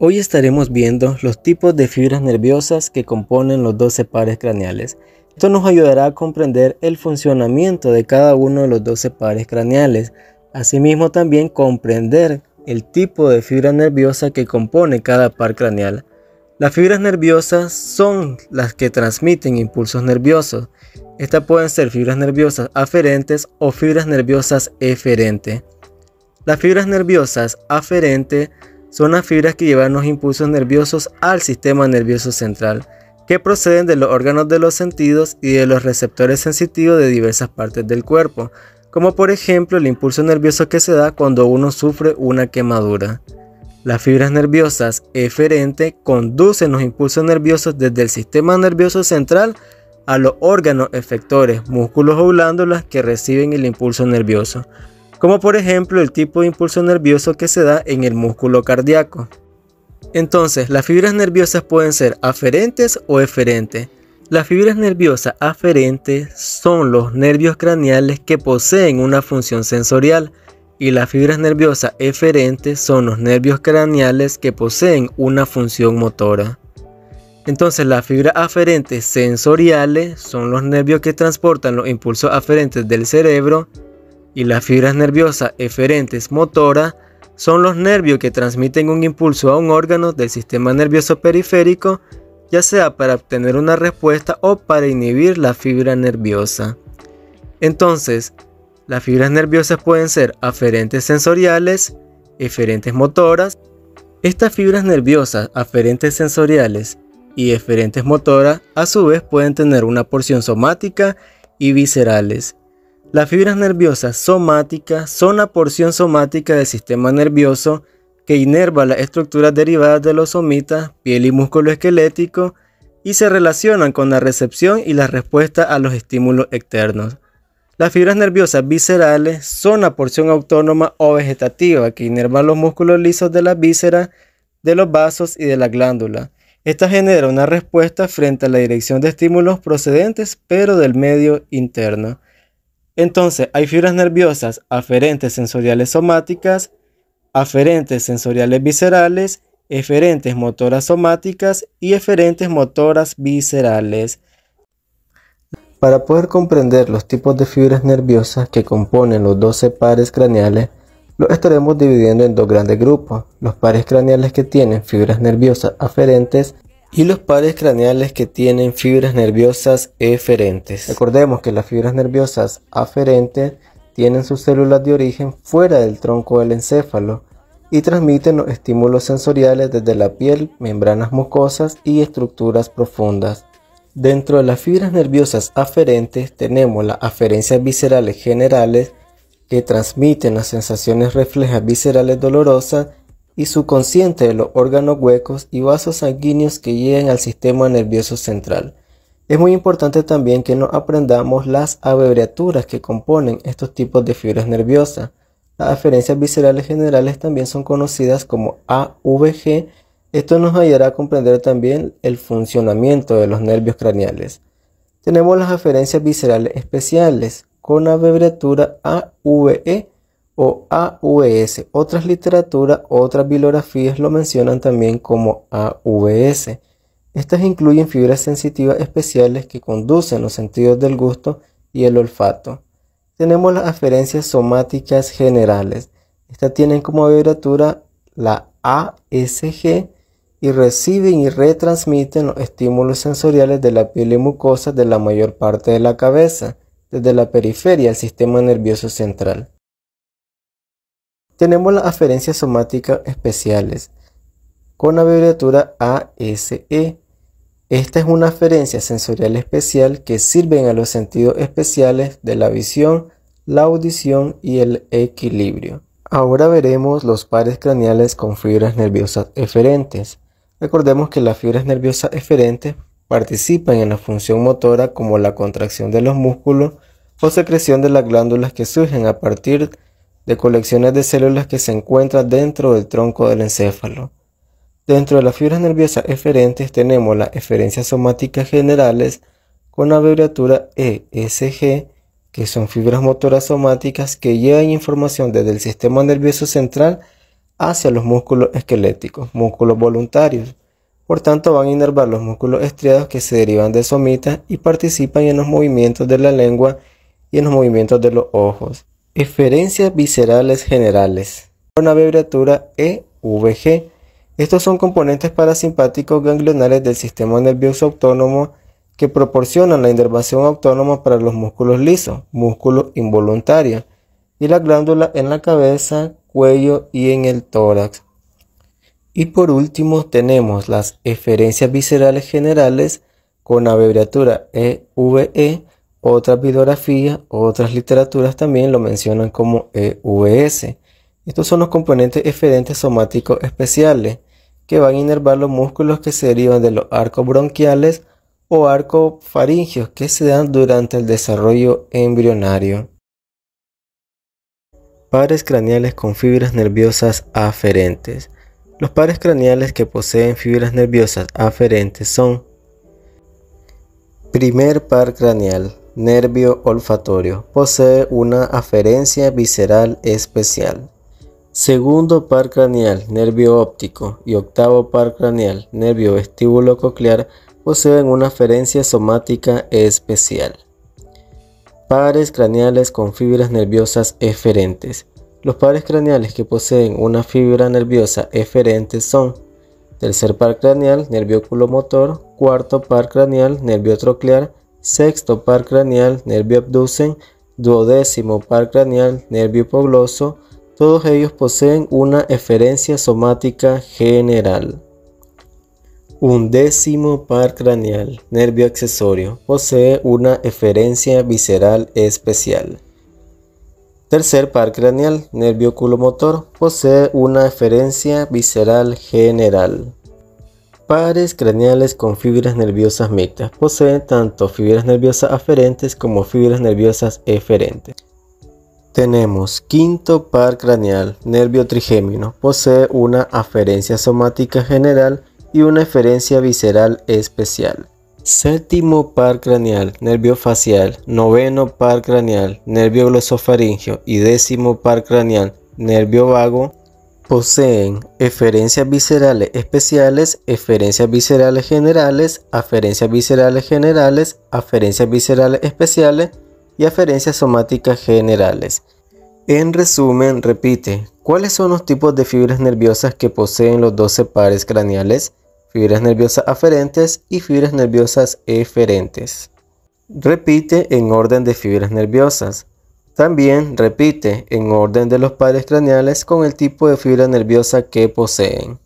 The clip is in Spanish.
Hoy estaremos viendo los tipos de fibras nerviosas que componen los 12 pares craneales. Esto nos ayudará a comprender el funcionamiento de cada uno de los 12 pares craneales. Asimismo también comprender el tipo de fibra nerviosa que compone cada par craneal. Las fibras nerviosas son las que transmiten impulsos nerviosos. Estas pueden ser fibras nerviosas aferentes o fibras nerviosas eferentes. Las fibras nerviosas aferentes son las fibras que llevan los impulsos nerviosos al sistema nervioso central, que proceden de los órganos de los sentidos y de los receptores sensitivos de diversas partes del cuerpo, como por ejemplo el impulso nervioso que se da cuando uno sufre una quemadura. Las fibras nerviosas eferente conducen los impulsos nerviosos desde el sistema nervioso central a los órganos efectores, músculos o glándulas que reciben el impulso nervioso como por ejemplo el tipo de impulso nervioso que se da en el músculo cardíaco. Entonces, las fibras nerviosas pueden ser aferentes o eferentes. Las fibras nerviosas aferentes son los nervios craneales que poseen una función sensorial y las fibras nerviosas eferentes son los nervios craneales que poseen una función motora. Entonces las fibras aferentes sensoriales son los nervios que transportan los impulsos aferentes del cerebro y las fibras nerviosas eferentes motoras son los nervios que transmiten un impulso a un órgano del sistema nervioso periférico, ya sea para obtener una respuesta o para inhibir la fibra nerviosa. Entonces, las fibras nerviosas pueden ser aferentes sensoriales, eferentes motoras. Estas fibras nerviosas, aferentes sensoriales y eferentes motoras, a su vez pueden tener una porción somática y viscerales. Las fibras nerviosas somáticas son la porción somática del sistema nervioso que inerva las estructuras derivadas de los somitas, piel y músculo esquelético, y se relacionan con la recepción y la respuesta a los estímulos externos. Las fibras nerviosas viscerales son la porción autónoma o vegetativa que inerva los músculos lisos de la víscera, de los vasos y de la glándula. Esta genera una respuesta frente a la dirección de estímulos procedentes pero del medio interno. Entonces, hay fibras nerviosas aferentes sensoriales somáticas, aferentes sensoriales viscerales, eferentes motoras somáticas y eferentes motoras viscerales. Para poder comprender los tipos de fibras nerviosas que componen los 12 pares craneales, los estaremos dividiendo en dos grandes grupos, los pares craneales que tienen fibras nerviosas aferentes y los pares craneales que tienen fibras nerviosas eferentes. Recordemos que las fibras nerviosas aferentes tienen sus células de origen fuera del tronco del encéfalo y transmiten los estímulos sensoriales desde la piel, membranas mucosas y estructuras profundas. Dentro de las fibras nerviosas aferentes tenemos las aferencias viscerales generales que transmiten las sensaciones reflejas viscerales dolorosas y subconsciente de los órganos huecos y vasos sanguíneos que llegan al sistema nervioso central. Es muy importante también que nos aprendamos las abreviaturas que componen estos tipos de fibras nerviosas. Las aferencias viscerales generales también son conocidas como AVG. Esto nos ayudará a comprender también el funcionamiento de los nervios craneales. Tenemos las aferencias viscerales especiales con abreviatura AVE o AVS. Otras literaturas, otras bibliografías lo mencionan también como AVS. Estas incluyen fibras sensitivas especiales que conducen los sentidos del gusto y el olfato. Tenemos las aferencias somáticas generales. Estas tienen como vibratura la ASG y reciben y retransmiten los estímulos sensoriales de la piel y mucosa de la mayor parte de la cabeza, desde la periferia al sistema nervioso central. Tenemos las aferencias somáticas especiales con la abreviatura ASE. Esta es una aferencia sensorial especial que sirven a los sentidos especiales de la visión, la audición y el equilibrio. Ahora veremos los pares craneales con fibras nerviosas eferentes. Recordemos que las fibras nerviosas eferentes participan en la función motora como la contracción de los músculos o secreción de las glándulas que surgen a partir de de colecciones de células que se encuentran dentro del tronco del encéfalo. Dentro de las fibras nerviosas eferentes tenemos las eferencias somáticas generales con la abreviatura ESG, que son fibras motoras somáticas que llevan información desde el sistema nervioso central hacia los músculos esqueléticos, músculos voluntarios. Por tanto, van a inervar los músculos estriados que se derivan de somitas y participan en los movimientos de la lengua y en los movimientos de los ojos. Eferencias viscerales generales. con abreviatura EVG. Estos son componentes parasimpáticos ganglionares del sistema nervioso autónomo que proporcionan la inervación autónoma para los músculos lisos, músculos involuntarios, y la glándula en la cabeza, cuello y en el tórax. Y por último tenemos las eferencias viscerales generales con abreviatura EVE otras bibliografías, otras literaturas también lo mencionan como EVS. Estos son los componentes eferentes somáticos especiales que van a inervar los músculos que se derivan de los arcos bronquiales o arcos faringios que se dan durante el desarrollo embrionario. Pares craneales con fibras nerviosas aferentes. Los pares craneales que poseen fibras nerviosas aferentes son Primer par craneal nervio olfatorio. Posee una aferencia visceral especial. Segundo par craneal, nervio óptico, y octavo par craneal, nervio vestíbulo coclear, poseen una aferencia somática especial. Pares craneales con fibras nerviosas eferentes. Los pares craneales que poseen una fibra nerviosa eferente son tercer par craneal, nervio oculomotor, cuarto par craneal, nervio troclear, sexto par craneal, nervio abducen, duodécimo par craneal, nervio hipogloso, todos ellos poseen una eferencia somática general. Undécimo par craneal, nervio accesorio, posee una eferencia visceral especial. Tercer par craneal, nervio oculomotor, posee una eferencia visceral general pares craneales con fibras nerviosas mixtas. Poseen tanto fibras nerviosas aferentes como fibras nerviosas eferentes. Tenemos quinto par craneal, nervio trigémino. Posee una aferencia somática general y una eferencia visceral especial. Séptimo par craneal, nervio facial. Noveno par craneal, nervio glosofaríngeo. Y décimo par craneal, nervio vago Poseen eferencias viscerales especiales, eferencias viscerales generales, aferencias viscerales generales, aferencias viscerales especiales y aferencias somáticas generales. En resumen, repite, ¿cuáles son los tipos de fibras nerviosas que poseen los 12 pares craneales? Fibras nerviosas aferentes y fibras nerviosas eferentes. Repite en orden de fibras nerviosas. También repite en orden de los pares craneales con el tipo de fibra nerviosa que poseen.